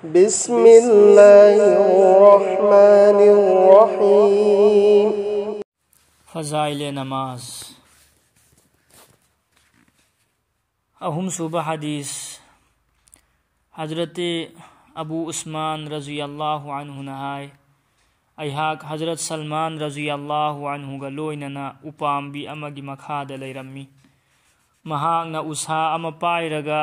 بسم الله الرحمن الرحيم فضائل نماز اهم صوبہ حدیث حضرت ابو عثمان رضی اللہ عنہ نہائے ايهاك حضرت سلمان رضي الله عنه لويننا اپامبي امگي مخاد ليرمي نا اسحا اما پايرغا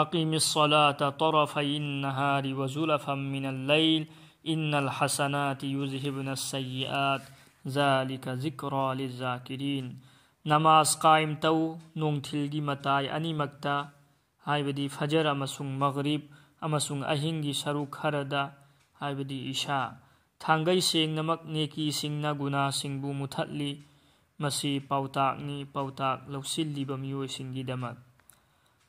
أقم الصلاة طرفي النهار وزلفا من الليل إن الحسنات يذهبن السيئات ذلك ذكرى للذاكرين نماز قائم تو نون تلجي متاي أني مكتا هاي بدي فجر أمسون مغرب أمسون أهنجي سرو خردا هاي بدي إشاء ꯊꯥꯡꯒꯩ ꯁꯦꯡꯅꯃꯛ ꯅꯦꯀꯤꯁꯤꯡꯅ ꯒꯨꯅꯥꯁꯤꯡꯕꯨ ꯃꯨꯊꯠꯂꯤ لو ꯄꯥꯎꯇꯥꯛꯅꯤ بميوي ꯂꯧꯁꯤꯜꯂꯤꯕ ꯃꯤꯑꯣꯏꯁꯤꯡꯒꯤꯗꯃꯛ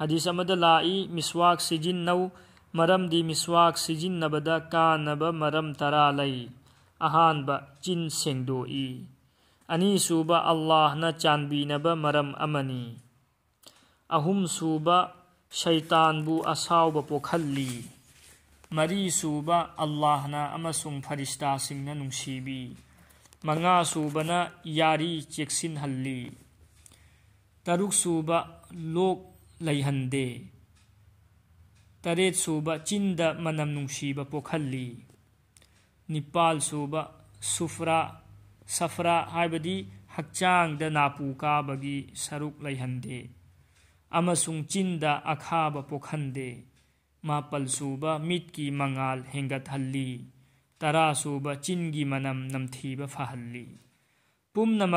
حدیث امد لائی مسواک سجن نو مرم دی مسواک سجن نبدا کا مرم ترا لئی اہان ب چن سنگ دو ای انی صوبہ اللہ نہ چان بی نب مرم امنی اہم صوبہ شیطان بو اصاؤ بوکھل لی مری صوبہ اللہ نہ ام سم فرشتہ سنگھ نہ بی منگا صوبہ نہ یاری چیکسن ہلی ترک صوبہ لوک ترت سوب چند منم نیب پوہلی نپل سوب سوفرا سفرا بھاری ہکان نپو کا سرکے چند اخا بو معپل سوب میٹ منگا ہی گرا سوب چنگ منم نمتھی فہلی پنکم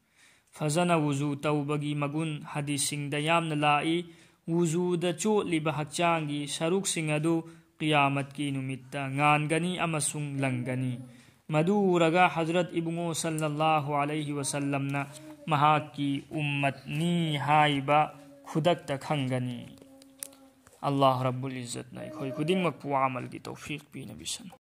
ꯐꯖꯅ ꯋꯨꯖꯨ ꯇꯧꯕꯒꯤ ꯃꯒꯨꯟ ꯌꯥꯝꯅ ꯂꯥꯛꯏ فضا وزو تب کی مغن ہدی لا وزو چوٹلی بکان سروکمت کی نمٹ گان گنگنی ملگا حضرت ابنگو سلح السلمت خواہ حرب الزت اخوی خود مل کی تعفیق پی نس